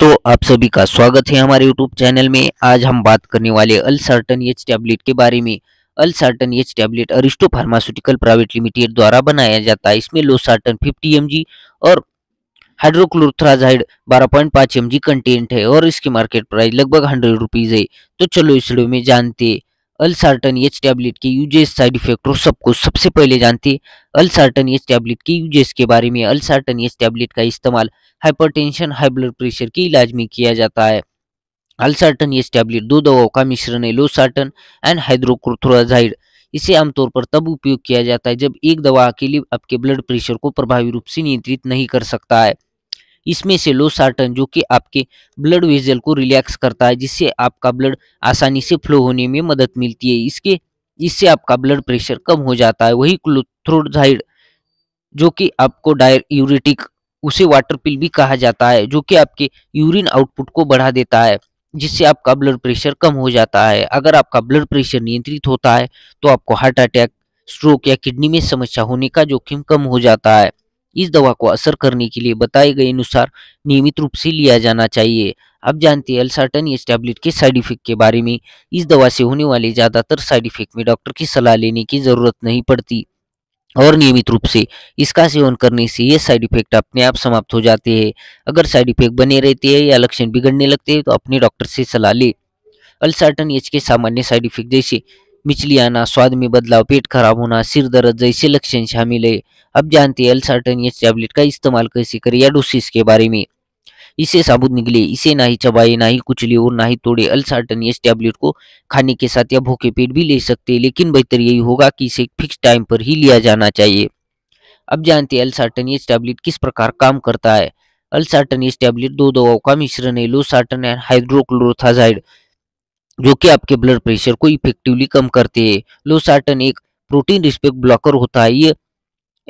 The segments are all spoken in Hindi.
दोस्तों आप सभी का स्वागत है हमारे YouTube चैनल में आज हम बात करने वाले अल्सर्टन एच टैबलेट के बारे में अल्सर्टन H tablet Aristo pharmaceutical private limited द्वारा बनाया जाता है इसमें लोसार्टन 50 एम और हाइड्रोक्लोथ्राजाइड 12.5 एम कंटेंट है और इसकी मार्केट प्राइस लगभग हंड्रेड रुपीज़ है तो चलो इस वीडियो में जानते अल्सार्टन एच टैबलेट के यूजेस साइड इफेक्ट और सबको सबसे पहले जानते अल्सार्टन एच टैबलेट के यूजेस के बारे में अल्सार्टन एच टैबलेट का इस्तेमाल हाइपरटेंशन हाई ब्लड प्रेशर के इलाज में किया जाता है अल्सार्टन एच टैबलेट दो दवाओं का मिश्रण है लोसार्टन एंड हाइड्रोक्रोथोराजाइड इसे आमतौर पर तब उपयोग किया जाता है जब एक दवा अकेले आपके ब्लड प्रेशर को प्रभावी रूप से नियंत्रित नहीं कर सकता है इसमें से लोसार्टन जो कि आपके ब्लड वेजल को रिलैक्स करता है जिससे आपका ब्लड आसानी से फ्लो होने में मदद मिलती है इसके इससे आपका ब्लड प्रेशर कम हो जाता है वही क्लोथ्रोडाइड जो कि आपको डायर यूरिटिक उसे वाटर पिल भी कहा जाता है जो कि आपके यूरिन आउटपुट को बढ़ा देता है जिससे आपका ब्लड प्रेशर कम हो जाता है अगर आपका ब्लड प्रेशर नियंत्रित होता है तो आपको हार्ट अटैक स्ट्रोक या किडनी में समस्या होने का जोखिम कम हो जाता है इस दवा को असर करने के लिए बताए गए अनुसार नियमित रूप से लिया जाना चाहिए अब जानते हैं अल्साटन इस टैबलेट के साइड इफेक्ट के बारे में इस दवा से होने वाले ज़्यादातर साइड इफेक्ट में डॉक्टर की सलाह लेने की ज़रूरत नहीं पड़ती और नियमित रूप से इसका सेवन करने से ये साइड इफेक्ट अपने आप समाप्त हो जाते हैं अगर साइड इफेक्ट बने रहते हैं या लक्षण बिगड़ने लगते हैं तो अपने डॉक्टर से सलाह ले अल्साटन एच के सामान्य साइड इफेक्ट जैसे मिचली आना स्वाद में बदलाव पेट खराब होना सिर दर्द जैसे लक्षण शामिल है अब जानते हैं अल्सार्टन एच टैबलेट का इस्तेमाल कैसे करें या डोसिस के बारे में इसे साबुत निकले इसे ना ही चबाए ना ही कुचले और ना ही तोड़े अल्सार्टन इस टैबलेट को खाने के साथ या भूखे पेट भी ले सकते हैं लेकिन बेहतर यही होगा कि इसे फिक्स टाइम पर ही लिया जाना चाहिए अब जानते हैं अल्सार्टन एस टैबलेट किस प्रकार काम करता है अल्सार्टन एस टैबलेट दो दवाओं का मिश्रण है लोसार्टन एंड हाइड्रोक्लोरोथाजाइड जो कि आपके ब्लड प्रेशर को इफेक्टिवली कम करते हैं लोसार्टन एक प्रोटीन रिस्पेक्ट ब्लॉकर होता है ये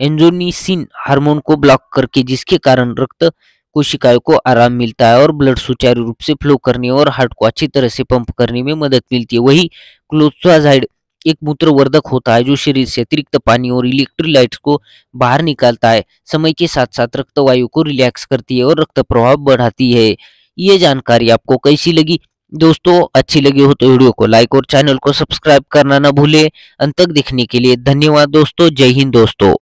एंजोनिसिन हार्मोन को ब्लॉक करके जिसके कारण रक्त कोशिकाओं को आराम मिलता है और ब्लड सुचारू रूप से फ्लो करने और हार्ट को अच्छी तरह से पंप करने में मदद मिलती है वही क्लोसाजाइड एक मूत्रवर्धक होता है जो शरीर से अतिरिक्त पानी और इलेक्ट्रोलाइट को बाहर निकालता है समय के साथ साथ रक्तवायु को रिलैक्स करती है और रक्त प्रभाव बढ़ाती है ये जानकारी आपको कैसी लगी दोस्तों अच्छी लगी हो तो वीडियो को लाइक और चैनल को सब्सक्राइब करना ना भूले अंत तक देखने के लिए धन्यवाद दोस्तों जय हिंद दोस्तों